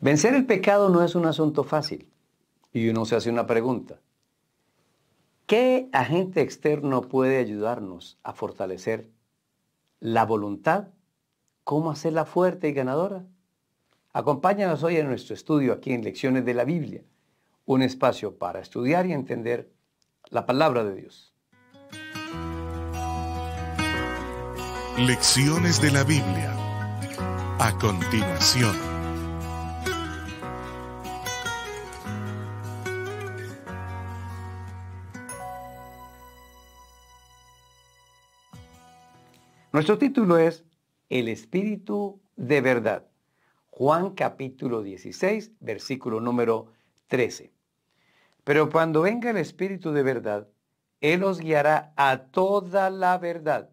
Vencer el pecado no es un asunto fácil. Y uno se hace una pregunta. ¿Qué agente externo puede ayudarnos a fortalecer la voluntad? ¿Cómo hacerla fuerte y ganadora? Acompáñanos hoy en nuestro estudio aquí en Lecciones de la Biblia, un espacio para estudiar y entender la palabra de Dios. Lecciones de la Biblia. A continuación. Nuestro título es El Espíritu de Verdad. Juan capítulo 16, versículo número 13. Pero cuando venga el Espíritu de verdad, Él os guiará a toda la verdad,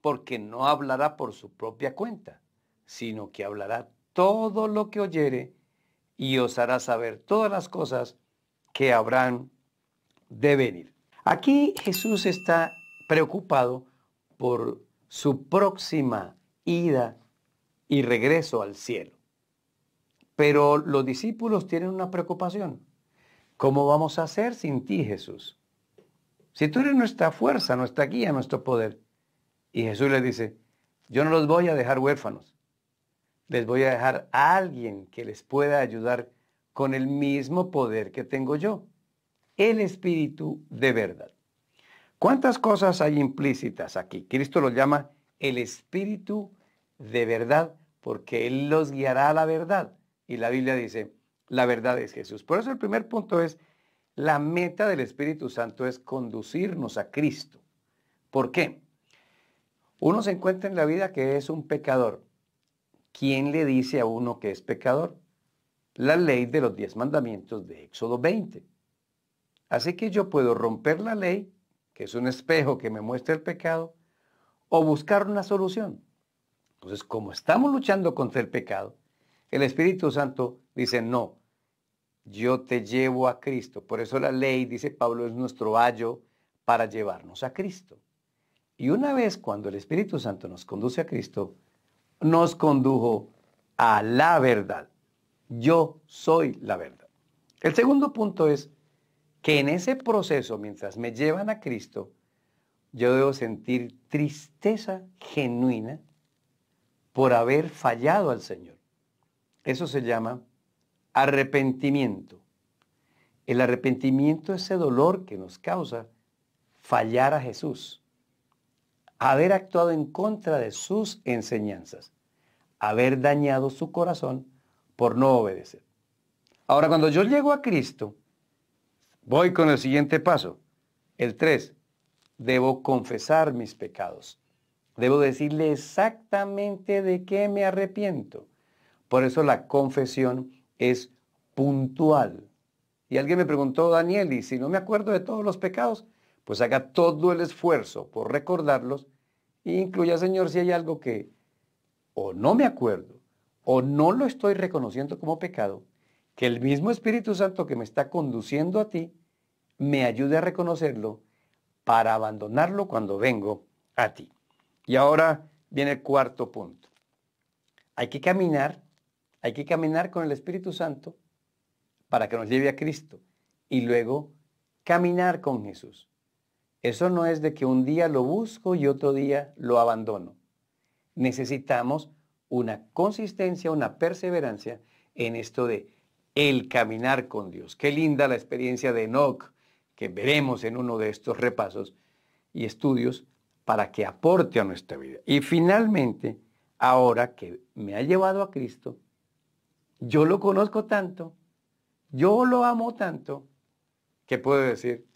porque no hablará por su propia cuenta, sino que hablará todo lo que oyere y os hará saber todas las cosas que habrán de venir. Aquí Jesús está preocupado por su próxima ida y regreso al cielo. Pero los discípulos tienen una preocupación. ¿Cómo vamos a hacer sin ti, Jesús? Si tú eres nuestra fuerza, nuestra guía, nuestro poder. Y Jesús les dice, yo no los voy a dejar huérfanos. Les voy a dejar a alguien que les pueda ayudar con el mismo poder que tengo yo. El Espíritu de verdad. ¿Cuántas cosas hay implícitas aquí? Cristo los llama el Espíritu de verdad, porque Él los guiará a la verdad. Y la Biblia dice, la verdad es Jesús. Por eso el primer punto es, la meta del Espíritu Santo es conducirnos a Cristo. ¿Por qué? Uno se encuentra en la vida que es un pecador. ¿Quién le dice a uno que es pecador? La ley de los diez mandamientos de Éxodo 20. Así que yo puedo romper la ley que es un espejo que me muestra el pecado, o buscar una solución. Entonces, como estamos luchando contra el pecado, el Espíritu Santo dice, no, yo te llevo a Cristo. Por eso la ley, dice Pablo, es nuestro ayo para llevarnos a Cristo. Y una vez cuando el Espíritu Santo nos conduce a Cristo, nos condujo a la verdad. Yo soy la verdad. El segundo punto es, que en ese proceso, mientras me llevan a Cristo, yo debo sentir tristeza genuina por haber fallado al Señor. Eso se llama arrepentimiento. El arrepentimiento es ese dolor que nos causa fallar a Jesús, haber actuado en contra de sus enseñanzas, haber dañado su corazón por no obedecer. Ahora, cuando yo llego a Cristo, Voy con el siguiente paso. El 3. Debo confesar mis pecados. Debo decirle exactamente de qué me arrepiento. Por eso la confesión es puntual. Y alguien me preguntó, Daniel, y si no me acuerdo de todos los pecados, pues haga todo el esfuerzo por recordarlos e incluya, Señor, si hay algo que o no me acuerdo o no lo estoy reconociendo como pecado, que el mismo Espíritu Santo que me está conduciendo a ti, me ayude a reconocerlo para abandonarlo cuando vengo a ti. Y ahora viene el cuarto punto. Hay que caminar, hay que caminar con el Espíritu Santo para que nos lleve a Cristo y luego caminar con Jesús. Eso no es de que un día lo busco y otro día lo abandono. Necesitamos una consistencia, una perseverancia en esto de el caminar con Dios. Qué linda la experiencia de Enoch, que veremos en uno de estos repasos y estudios para que aporte a nuestra vida. Y finalmente, ahora que me ha llevado a Cristo, yo lo conozco tanto, yo lo amo tanto, que puedo decir,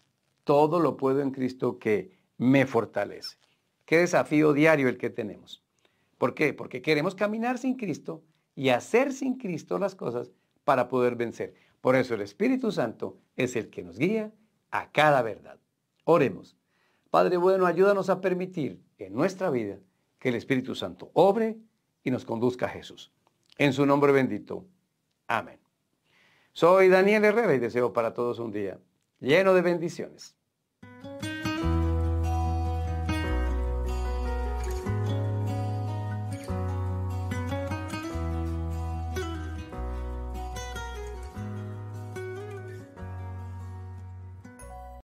todo lo puedo en Cristo que me fortalece. Qué desafío diario el que tenemos. ¿Por qué? Porque queremos caminar sin Cristo y hacer sin Cristo las cosas para poder vencer. Por eso el Espíritu Santo es el que nos guía a cada verdad. Oremos. Padre bueno, ayúdanos a permitir en nuestra vida que el Espíritu Santo obre y nos conduzca a Jesús. En su nombre bendito. Amén. Soy Daniel Herrera y deseo para todos un día lleno de bendiciones.